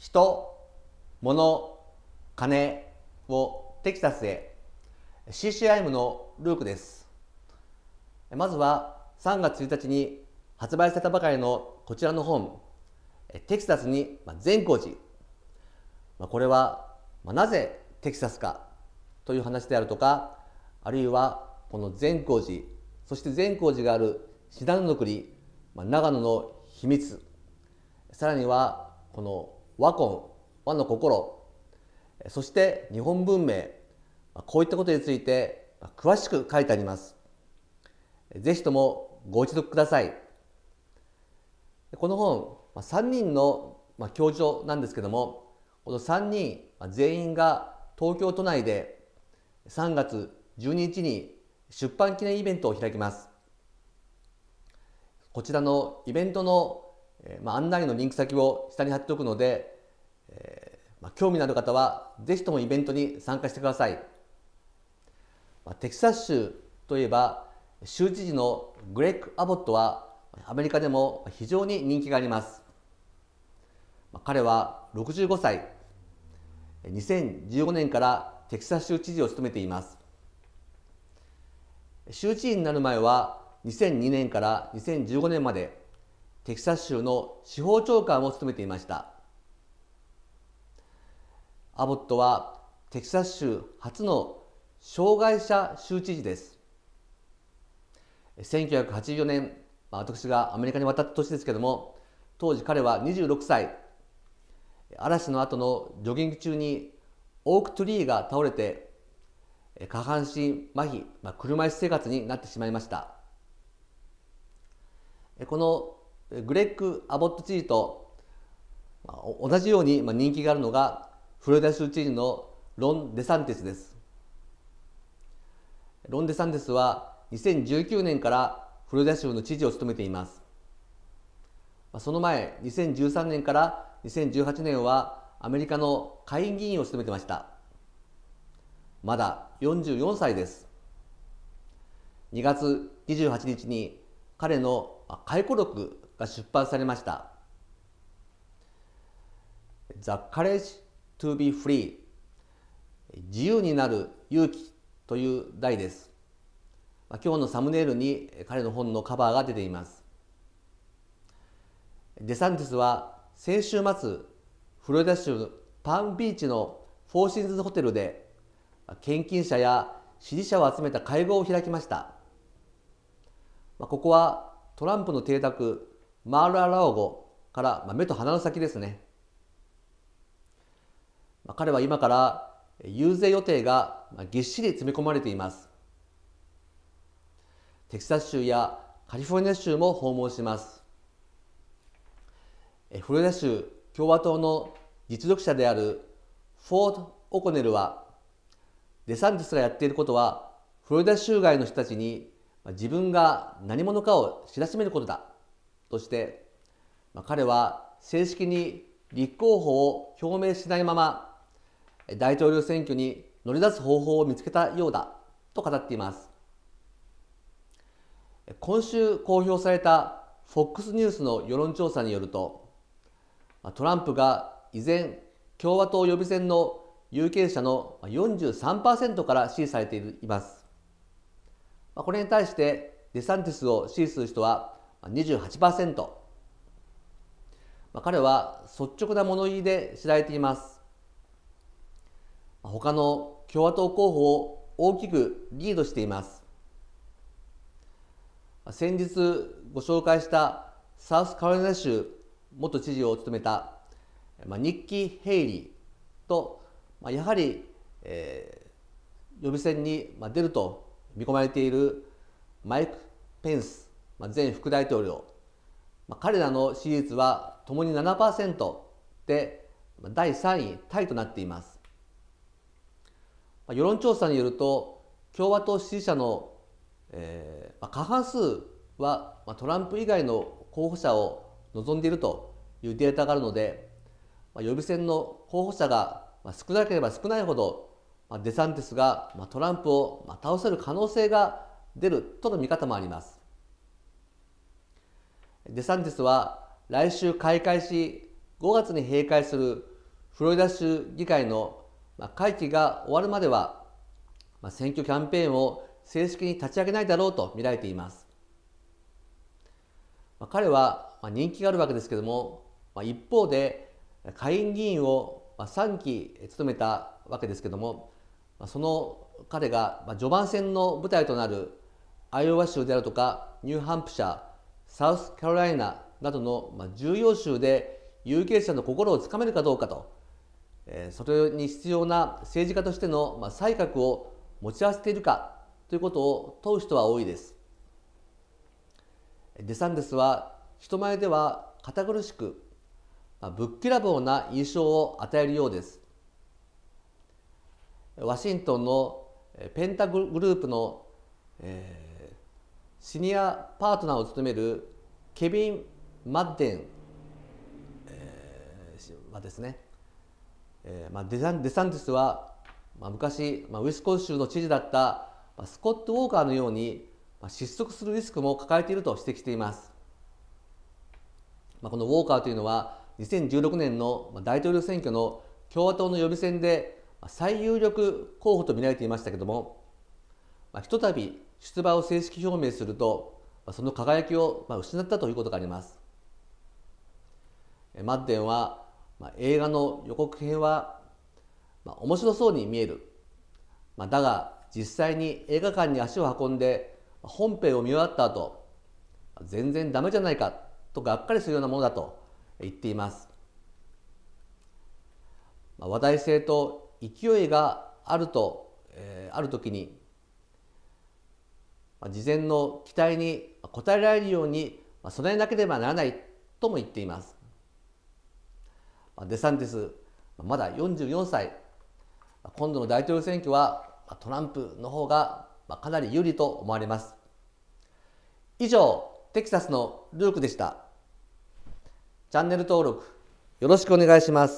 人、物、金をテキサスへ CCIM のルークです。まずは3月1日に発売されたばかりのこちらの本、テキサスに善光寺。これはなぜテキサスかという話であるとか、あるいはこの善光寺、そして善光寺がある信濃の国、長野の秘密、さらにはこの和魂和の心そして日本文明こういったことについて詳しく書いてありますぜひともご一読くださいこの本3人の教授なんですけどもこの3人全員が東京都内で3月12日に出版記念イベントを開きますこちらのイベントのえまあ、案内のリンク先を下に貼っておくので、えー、まあ、興味のある方はぜひともイベントに参加してください、まあ、テキサス州といえば州知事のグレッグ・アボットはアメリカでも非常に人気があります、まあ、彼は65歳2015年からテキサス州知事を務めています州知事になる前は2002年から2015年までテキサス州の司法長官を務めていましたアボットはテキサス州初の障害者州知事です1984年、まあ、私がアメリカに渡った年ですけれども当時彼は26歳嵐の後のジョギング中にオークトリーが倒れて下半身麻痺、まあ、車椅子生活になってしまいましたこのグレッグ・アボット知事と、まあ、同じように人気があるのがフロリダ州知事のロン・デサンティスですロン・デサンティスは2019年からフロリダ州の知事を務めていますその前2013年から2018年はアメリカの下院議員を務めてましたまだ44歳です2月28日に彼の回顧録が出版されました The Courage to be Free 自由になる勇気という題です今日のサムネイルに彼の本のカバーが出ていますデサンティスは先週末フロリダ州パンビーチのフォーシンズホテルで献金者や支持者を集めた会合を開きましたここはトランプの邸宅マール・アラオ語から、まあ、目と鼻の先ですね。まあ、彼は今から遊説予定がぎっしり詰め込まれています。テキサス州やカリフォルニア州も訪問します。フロリダ州共和党の実力者であるフォード・オコネルはデサンティスがやっていることはフロリダ州外の人たちに自分が何者かを知らしめることだとして、まあ、彼は正式に立候補を表明しないまま大統領選挙に乗り出す方法を見つけたようだと語っています今週公表された FOX ニュースの世論調査によるとトランプが依然共和党予備選の有権者の43%から支持されていますこれに対してデサンティスを支持する人は28%、まあ、彼は率直な物言いで知られています他の共和党候補を大きくリードしています先日ご紹介したサウスカロライナ州元知事を務めたニッキー・ヘイリーとやはり、予備選に出ると見込まれているマイク・ペンス前副大統領、彼らの支持率はともに7%で第3位タイとなっています世論調査によると共和党支持者の、えー、過半数はトランプ以外の候補者を望んでいるというデータがあるので予備選の候補者が少なければ少ないほどデサンティスがトランプを倒せる可能性が出るとの見方もありますデサンティスは来週開会し5月に閉会するフロリダ州議会の会期が終わるまでは選挙キャンペーンを正式に立ち上げないだろうと見られています彼は人気があるわけですけれども一方で下院議員を3期務めたわけですけれどもその彼が序盤戦の舞台となるアイオワ州であるとかニューハンプシャーサウスカロライナなどの重要州で有権者の心をつかめるかどうかとそれに必要な政治家としての才覚を持ち合わせているかということを問う人は多いですデサンデスは人前では堅苦しくぶっきらぼうな印象を与えるようですワシントンのペンタグループの、えーシニアパートナーを務めるケビン・マッデン、えー、はですね、えーまあ、デサンデサンティスは、まあ、昔、まあ、ウィスコン州の知事だった、まあ、スコット・ウォーカーのように、まあ、失速するリスクも抱えていると指摘しています、まあ、このウォーカーというのは2016年の大統領選挙の共和党の予備選で最有力候補と見られていましたけれども、まあ、ひとたび出馬を正式表明するとその輝きを失ったということがありますマッデンは映画の予告編は面白そうに見えるだが実際に映画館に足を運んで本編を見終わった後全然ダメじゃないかとがっかりするようなものだと言っています話題性と勢いがあると、えー、ある時に事前の期待に応えられるように備えなければならないとも言っていますデサンティスまだ44歳今度の大統領選挙はトランプの方がかなり有利と思われます以上テキサスのルークでしたチャンネル登録よろしくお願いします